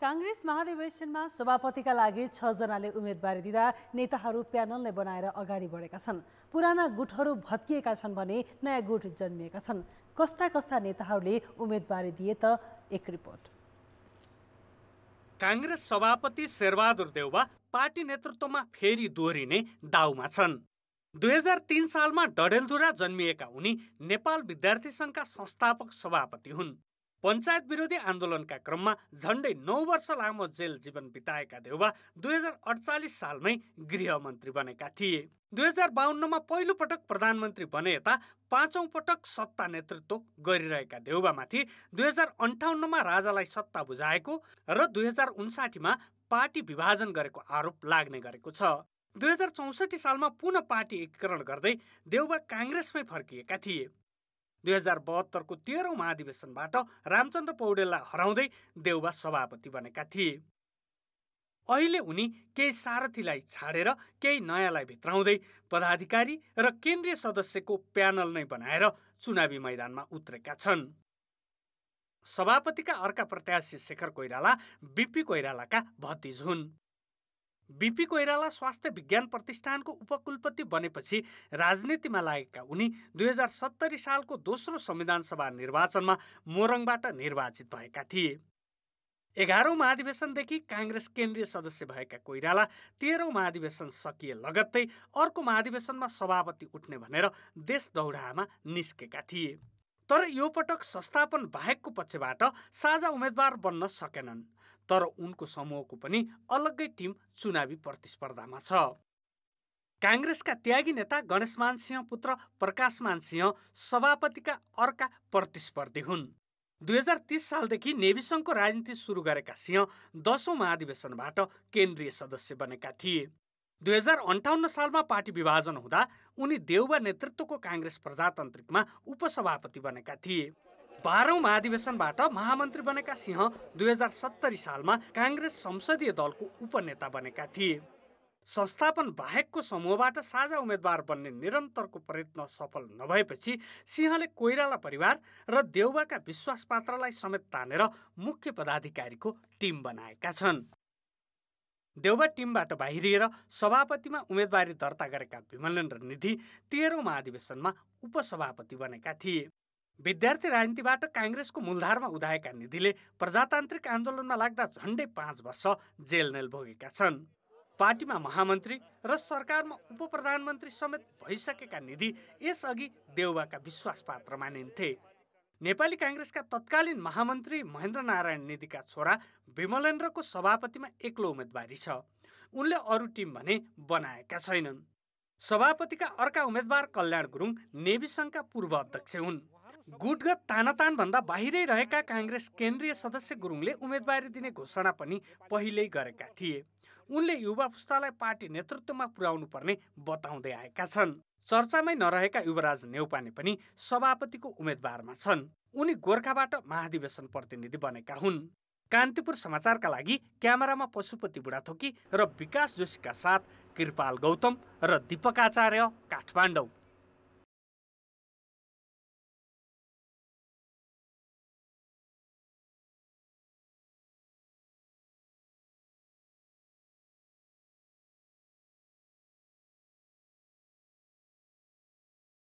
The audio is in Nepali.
काङ्ग्रेस महाधिवेशनमा सभापतिका लागि छजनाले उम्मेदवारी दिँदा नेताहरू प्यानलले बनाएर अगाडि बढेका छन् पुराना गुटहरू भत्किएका छन् भने नयाँ गुट जन्मिएका छन् कस्ता कस्ता नेताहरूले उम्मेदवारी दिए त एक रिपोर्ट काङ्ग्रेस सभापति शेरबहादुर देउवा पार्टी नेतृत्वमा फेरि दोहोरिने दाउमा छन् दुई हजार तिन सालमा डडेलधुरा जन्मिएका उनी नेपाल विद्यार्थी सङ्घका संस्थापक सभापति हुन् पञ्चायत विरोधी आन्दोलनका क्रममा झन्डै नौ वर्ष लामो जेल जीवन बिताएका देउबा दुई हजार अडचालिस सालमै गृहमन्त्री बनेका थिए दुई हजार बाहन्नमा पटक प्रधानमन्त्री बने यता पाँचौँ पटक सत्ता नेतृत्व गरिरहेका देउबामाथि दुई हजार अन्ठाउन्नमा राजालाई सत्ता बुझाएको र दुई हजार उन्साठीमा पार्टी विभाजन गरेको आरोप लाग्ने गरेको छ दुई हजार चौसठी सालमा पुनः पार्टी एकीकरण गर्दै देउबा काङ्ग्रेसमै फर्किएका थिए दुई हजार बहत्तरको तेह्रौँ महाधिवेशनबाट रामचन्द्र पौडेललाई हराउँदै देउबा सभापति बनेका थिए अहिले उनी केही सारथीलाई छाडेर केही नयाँलाई भित्राउँदै पदाधिकारी र केन्द्रीय सदस्यको प्यानल नै बनाएर चुनावी मैदानमा उत्रेका छन् सभापतिका अर्का प्रत्याशी शेखर कोइराला बिपी कोइरालाका भतिज हुन् बिपी कोइराला स्वास्थ्य विज्ञान प्रतिष्ठानको उपकुलपति बनेपछि राजनीतिमा लागेका उनी दुई हजार सत्तरी सालको दोस्रो संविधान सभा निर्वाचनमा मोरङबाट निर्वाचित भएका थिए एघारौँ महाधिवेशनदेखि काङ्ग्रेस केन्द्रीय सदस्य भएका कोइराला तेह्रौँ महाधिवेशन सकिए लगत्तै अर्को महाधिवेशनमा सभापति उठ्ने भनेर देश दौडामा निस्केका थिए तर यो पटक संस्थापन बाहेकको पक्षबाट साझा उम्मेद्वार बन्न सकेनन् तर उनको समूहको पनि अलग्गै टिम चुनावी प्रतिस्पर्धामा छ काङ्ग्रेसका त्यागी नेता गणेशमान सिंह पुत्र प्रकाशमान सिंह सभापतिका अर्का प्रतिस्पर्धी हुन् दुई हजार तिस सालदेखि नेविसङको राजनीति सुरु गरेका सिंह दसौँ महाधिवेशनबाट केन्द्रीय सदस्य बनेका थिए दुई हजार अन्ठाउन्न सालमा पार्टी विभाजन हुँदा उनी देउबा नेतृत्वको काङ्ग्रेस प्रजातान्त्रिकमा उपसभापति बनेका थिए बाह्रौँ महाधिवेशनबाट महामन्त्री बनेका सिंह दुई हजार सत्तरी सालमा काङ्ग्रेस संसदीय दलको उपनेता बनेका थिए संस्थापन बाहेकको समूहबाट साझा उम्मेद्वार बन्ने निरन्तरको प्रयत्न सफल नभएपछि सिंहले कोइराला परिवार र देउबाका विश्वास पात्रलाई समेत तानेर मुख्य पदाधिकारीको टिम बनाएका छन् देउबा टिमबाट बाहिरिएर सभापतिमा उम्मेदवारी दर्ता गरेका विमलेन्द्र निधि तेह्रौँ महाधिवेशनमा उपसभापति बनेका थिए विद्यार्थी राजनीतिबाट काङ्ग्रेसको मूलधारमा उदाएका निधिले प्रजातान्त्रिक आन्दोलनमा लाग्दा झन्डै पाँच वर्ष जेल नेल भोगेका छन् पार्टीमा महामन्त्री र सरकारमा उप प्रधानमन्त्री समेत भइसकेका निधि यसअघि देउवाका पात्र मानिन्थे नेपाली काङ्ग्रेसका तत्कालीन महामन्त्री महेन्द्र नारायण निधिका छोरा विमलेन्द्रको सभापतिमा एक्लो उम्मेदवारी छ उनले अरू टिम भने बनाएका छैनन् सभापतिका अर्का उम्मेद्वार कल्याण गुरुङ नेभी सङ्घका पूर्व अध्यक्ष हुन् गुटगत भन्दा बाहिरै रहेका काङ्ग्रेस केन्द्रीय सदस्य गुरुङले उम्मेदवारी दिने घोषणा पनि पहिल्यै गरेका थिए उनले युवा पुस्तालाई पार्टी नेतृत्वमा पुर्याउनु पर्ने बताउँदै आएका छन् चर्चामै नरहेका युवराज नेउपाने पनि सभापतिको उम्मेद्वारमा छन् उनी गोर्खाबाट महाधिवेशन प्रतिनिधि बनेका हुन् कान्तिपुर समाचारका लागि क्यामेरामा पशुपति बुढाथोकी र विकास जोशीका साथ कृपाल गौतम र दीपक आचार्य काठमाडौँ